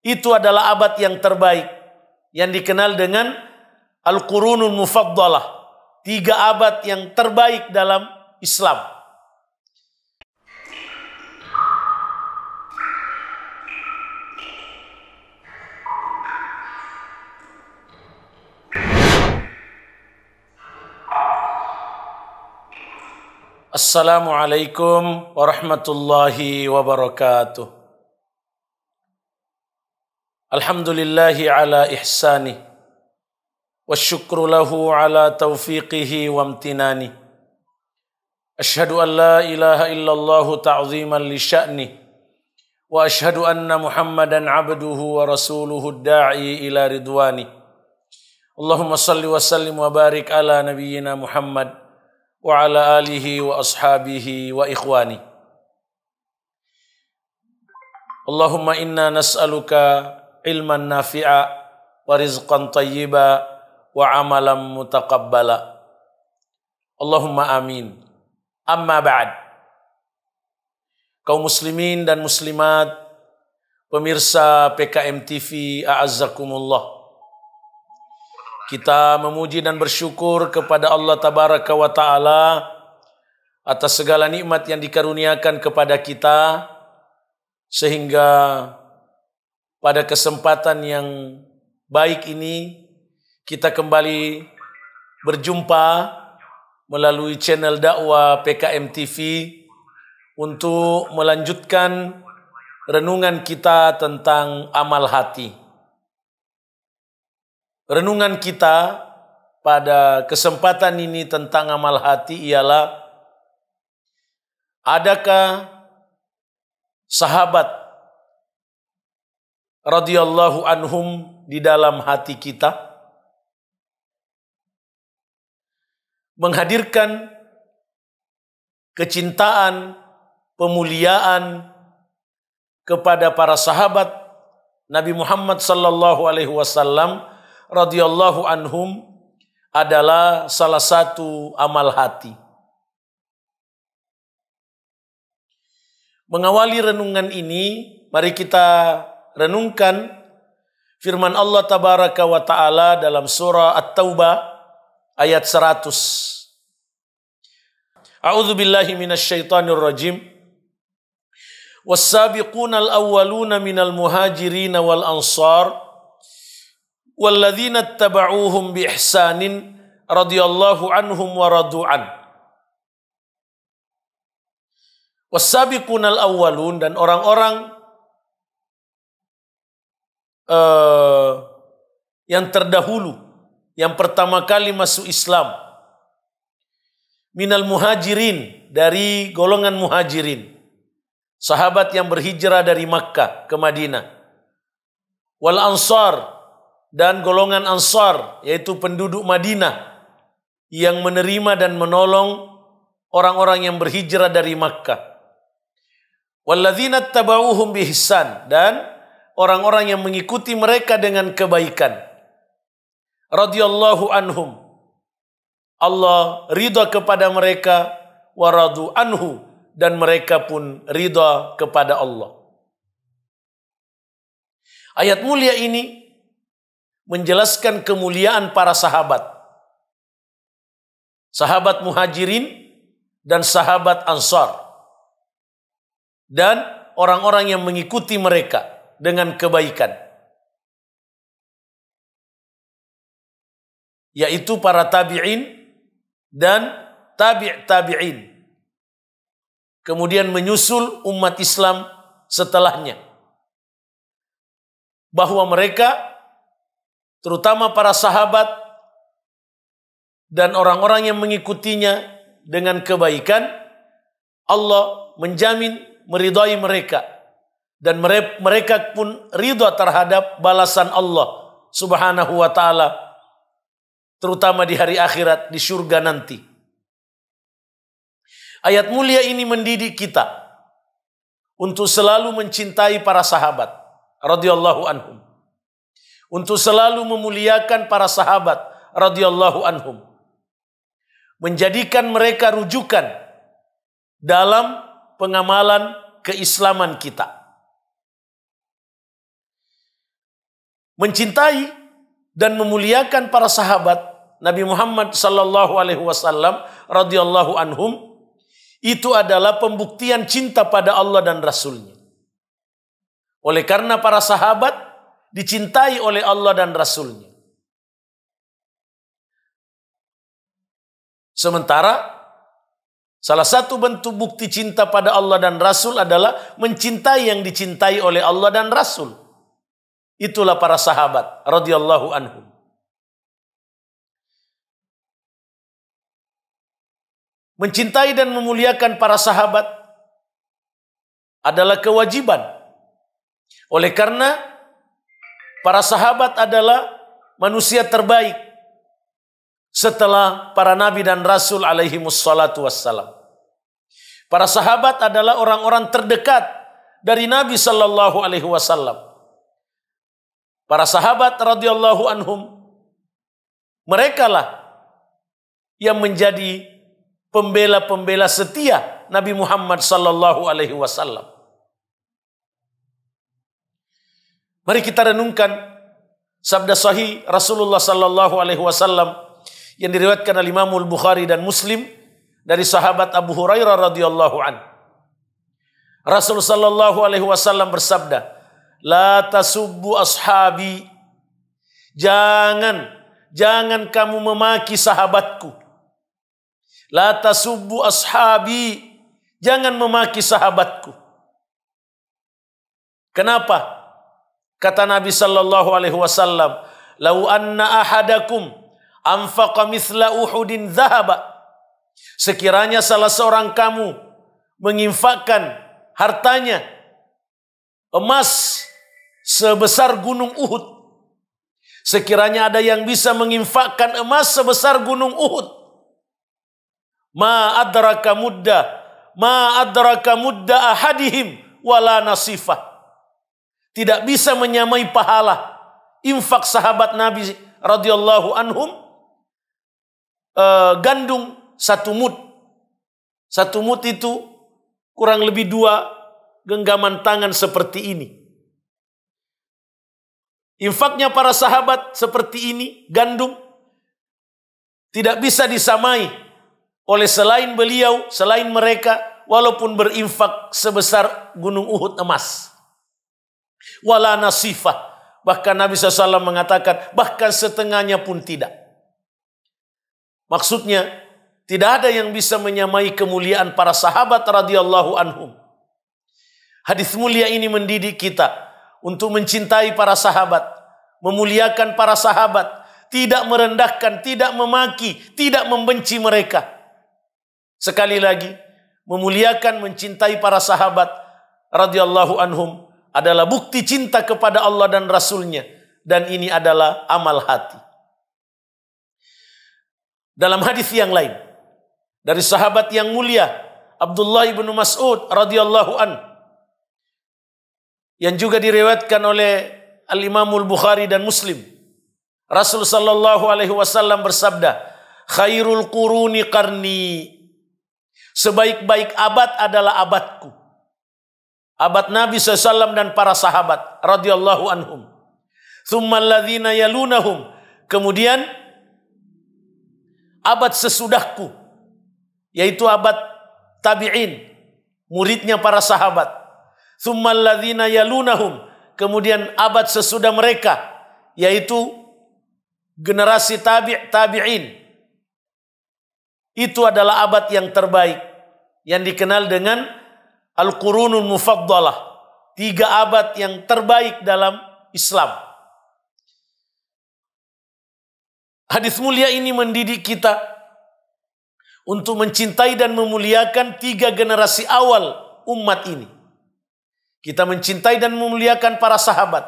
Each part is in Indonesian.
Itu adalah abad yang terbaik yang dikenal dengan Al-Qurunul Mufaddalah. Tiga abad yang terbaik dalam Islam. Assalamualaikum warahmatullahi wabarakatuh. الحمد لله على إحسانه والشكر له على توفيقه وامتنانه أشهد أن لا إله إلا الله تعظيما لشأنه وأشهد أن محمدا عبده ورسوله الداعي إلى رضوانه اللهم صل وسلم وبارك على نبينا محمد وعلى آله وأصحابه وإخوانه اللهم إنا نسألك ilman nafi'a wa rizqan tayyiba wa amalan mutaqabbala. Allahumma amin. Amma ba'd. Kaum muslimin dan muslimat, pemirsa PKM TV, a'azzakumullah. Kita memuji dan bersyukur kepada Allah Tabaraka wa Ta'ala atas segala nikmat yang dikaruniakan kepada kita sehingga pada kesempatan yang baik ini kita kembali berjumpa melalui channel dakwah PKM TV untuk melanjutkan renungan kita tentang amal hati. Renungan kita pada kesempatan ini tentang amal hati ialah adakah sahabat radhiyallahu anhum di dalam hati kita menghadirkan kecintaan, pemuliaan kepada para sahabat Nabi Muhammad sallallahu alaihi wasallam radhiyallahu anhum adalah salah satu amal hati. Mengawali renungan ini, mari kita renungkan firman Allah tabaraka wa taala dalam surah At-Taubah ayat 100. A'udzu billahi minasyaitonir rajim. والسابقون الأولون من المهاجرين والأنصار والذين اتبعوهم بإحسان رضي الله عنهم ورضوا عنه wasabiqunal awwalun dan orang-orang uh, yang terdahulu yang pertama kali masuk Islam minal muhajirin dari golongan muhajirin sahabat yang berhijrah dari Makkah ke Madinah wal ansar dan golongan ansar yaitu penduduk Madinah yang menerima dan menolong orang-orang yang berhijrah dari Makkah. wal Walladzina tabauhum bihsan dan orang-orang yang mengikuti mereka dengan kebaikan. Radiyallahu anhum. Allah ridha kepada mereka waradu anhu dan mereka pun ridha kepada Allah. Ayat mulia ini menjelaskan kemuliaan para sahabat. Sahabat muhajirin dan sahabat ansar. Dan orang-orang yang mengikuti mereka dengan kebaikan. Yaitu para tabi'in dan tabi' tabi'in. Kemudian menyusul umat Islam setelahnya. Bahwa mereka terutama para sahabat dan orang-orang yang mengikutinya dengan kebaikan, Allah menjamin meridai mereka dan mereka pun ridho terhadap balasan Allah Subhanahu wa taala terutama di hari akhirat di surga nanti. Ayat mulia ini mendidik kita untuk selalu mencintai para sahabat radhiyallahu anhum. Untuk selalu memuliakan para sahabat radhiyallahu anhum. Menjadikan mereka rujukan dalam pengamalan keislaman kita. mencintai dan memuliakan para sahabat Nabi Muhammad sallallahu alaihi wasallam radhiyallahu anhum itu adalah pembuktian cinta pada Allah dan Rasulnya. Oleh karena para sahabat dicintai oleh Allah dan Rasulnya. Sementara salah satu bentuk bukti cinta pada Allah dan Rasul adalah mencintai yang dicintai oleh Allah dan Rasul. Itulah para sahabat radhiyallahu anhum. Mencintai dan memuliakan para sahabat adalah kewajiban. Oleh karena para sahabat adalah manusia terbaik setelah para nabi dan rasul alaihi wassalatu wassalam. Para sahabat adalah orang-orang terdekat dari Nabi sallallahu alaihi wasallam para sahabat radhiyallahu anhum merekalah yang menjadi pembela-pembela setia Nabi Muhammad sallallahu alaihi wasallam. Mari kita renungkan sabda sahih Rasulullah sallallahu alaihi wasallam yang diriwayatkan oleh Imam Bukhari dan Muslim dari sahabat Abu Hurairah radhiyallahu an. Rasul sallallahu alaihi wasallam bersabda, La tasubbu ashabi. Jangan, jangan kamu memaki sahabatku. La tasubbu ashabi. Jangan memaki sahabatku. Kenapa? Kata Nabi sallallahu alaihi wasallam, "Lau anna ahadakum anfaqa mithla Uhudin dhahaba." Sekiranya salah seorang kamu menginfakkan hartanya emas sebesar gunung Uhud. Sekiranya ada yang bisa menginfakkan emas sebesar gunung Uhud. Ma adraka mudda, ma adraka mudda ahadihim wala nasifah. Tidak bisa menyamai pahala infak sahabat Nabi radhiyallahu anhum uh, gandum satu mut. Satu mut itu kurang lebih dua genggaman tangan seperti ini. Infaknya para sahabat seperti ini, gandum. Tidak bisa disamai oleh selain beliau, selain mereka, walaupun berinfak sebesar gunung Uhud emas. Wala nasifah. Bahkan Nabi SAW mengatakan, bahkan setengahnya pun tidak. Maksudnya, tidak ada yang bisa menyamai kemuliaan para sahabat radhiyallahu anhum. Hadis mulia ini mendidik kita untuk mencintai para sahabat, memuliakan para sahabat, tidak merendahkan, tidak memaki, tidak membenci mereka. Sekali lagi, memuliakan, mencintai para sahabat radhiyallahu anhum adalah bukti cinta kepada Allah dan Rasulnya. Dan ini adalah amal hati. Dalam hadis yang lain, dari sahabat yang mulia, Abdullah ibnu Mas'ud radhiyallahu anhu, yang juga direwetkan oleh Al-Imamul Bukhari dan Muslim. Rasul sallallahu alaihi wasallam bersabda, "Khairul quruni qarni." Sebaik-baik abad adalah abadku. Abad Nabi SAW dan para sahabat radhiyallahu anhum. Thumma alladhina yalunahum. Kemudian abad sesudahku yaitu abad tabi'in, muridnya para sahabat Tsummaladzina yalunahum. Kemudian abad sesudah mereka yaitu generasi tabi' tabi'in. Itu adalah abad yang terbaik yang dikenal dengan Al-Qurunul Mufaddalah. Tiga abad yang terbaik dalam Islam. Hadis mulia ini mendidik kita untuk mencintai dan memuliakan tiga generasi awal umat ini. Kita mencintai dan memuliakan para sahabat.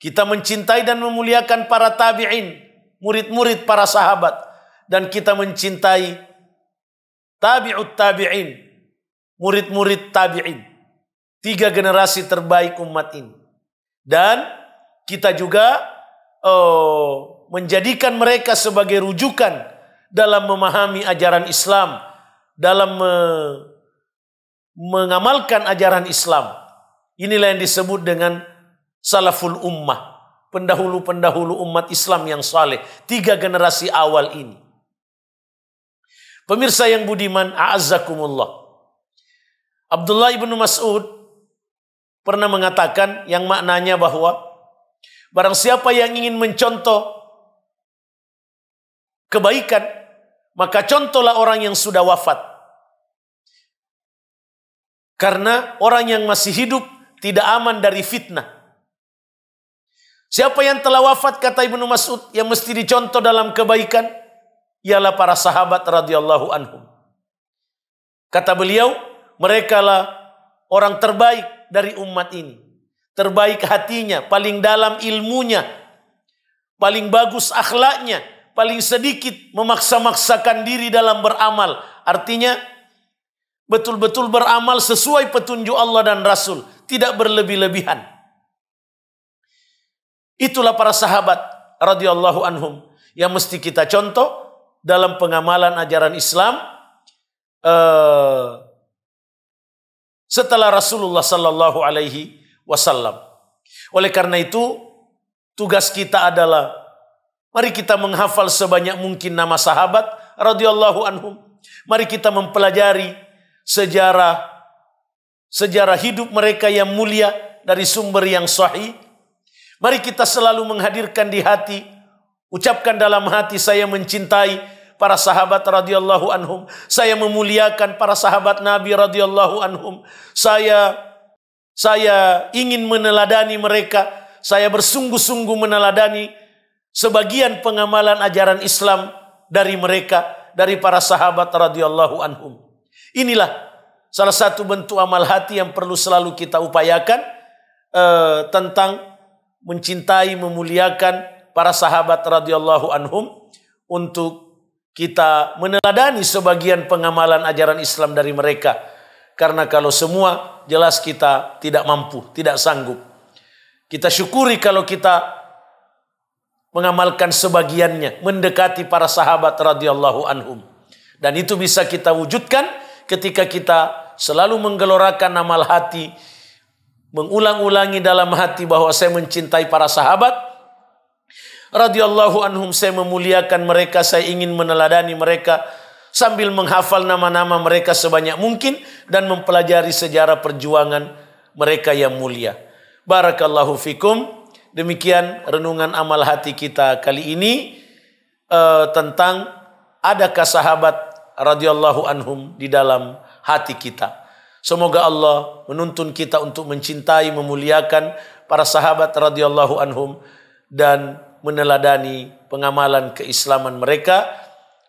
Kita mencintai dan memuliakan para tabi'in, murid-murid para sahabat. Dan kita mencintai tabi'ut tabi'in, murid-murid tabi'in. Tiga generasi terbaik umat ini. Dan kita juga oh, menjadikan mereka sebagai rujukan dalam memahami ajaran Islam, dalam uh, mengamalkan ajaran Islam. Inilah yang disebut dengan salaful ummah. Pendahulu-pendahulu umat Islam yang saleh. Tiga generasi awal ini. Pemirsa yang budiman, a'azakumullah. Abdullah ibnu Mas'ud pernah mengatakan yang maknanya bahwa barang siapa yang ingin mencontoh kebaikan, maka contohlah orang yang sudah wafat. Karena orang yang masih hidup tidak aman dari fitnah. Siapa yang telah wafat kata Ibnu Mas'ud yang mesti dicontoh dalam kebaikan ialah para sahabat radhiyallahu anhum. Kata beliau, mereka lah orang terbaik dari umat ini. Terbaik hatinya, paling dalam ilmunya, paling bagus akhlaknya, paling sedikit memaksa-maksakan diri dalam beramal. Artinya betul-betul beramal sesuai petunjuk Allah dan Rasul, tidak berlebih-lebihan. Itulah para sahabat radhiyallahu anhum yang mesti kita contoh dalam pengamalan ajaran Islam uh, setelah Rasulullah sallallahu alaihi wasallam. Oleh karena itu tugas kita adalah mari kita menghafal sebanyak mungkin nama sahabat radhiyallahu anhum. Mari kita mempelajari sejarah sejarah hidup mereka yang mulia dari sumber yang sahih. Mari kita selalu menghadirkan di hati, ucapkan dalam hati saya mencintai para sahabat radhiyallahu anhum. Saya memuliakan para sahabat Nabi radhiyallahu anhum. Saya saya ingin meneladani mereka. Saya bersungguh-sungguh meneladani sebagian pengamalan ajaran Islam dari mereka, dari para sahabat radhiyallahu anhum. Inilah salah satu bentuk amal hati yang perlu selalu kita upayakan eh, tentang mencintai, memuliakan para sahabat radhiyallahu anhum untuk kita meneladani sebagian pengamalan ajaran Islam dari mereka. Karena kalau semua jelas kita tidak mampu, tidak sanggup. Kita syukuri kalau kita mengamalkan sebagiannya, mendekati para sahabat radhiyallahu anhum. Dan itu bisa kita wujudkan ketika kita selalu menggelorakan amal hati, mengulang-ulangi dalam hati bahwa saya mencintai para sahabat, radhiyallahu anhum saya memuliakan mereka, saya ingin meneladani mereka sambil menghafal nama-nama mereka sebanyak mungkin dan mempelajari sejarah perjuangan mereka yang mulia. Barakallahu fikum. Demikian renungan amal hati kita kali ini eh, tentang adakah sahabat radhiyallahu anhum di dalam hati kita. Semoga Allah menuntun kita untuk mencintai, memuliakan para sahabat radhiyallahu anhum dan meneladani pengamalan keislaman mereka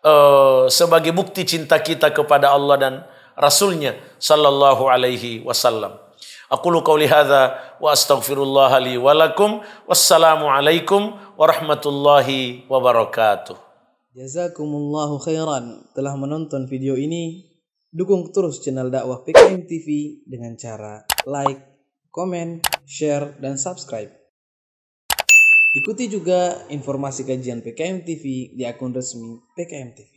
eh, sebagai bukti cinta kita kepada Allah dan Rasulnya sallallahu alaihi wasallam. Aku قولي هذا Wa الله لي wa والسلام alaikum warahmatullahi wabarakatuh. Jazakumullahu khairan telah menonton video ini. Dukung terus channel dakwah PKM TV dengan cara like, komen, share, dan subscribe. Ikuti juga informasi kajian PKM TV di akun resmi PKM TV.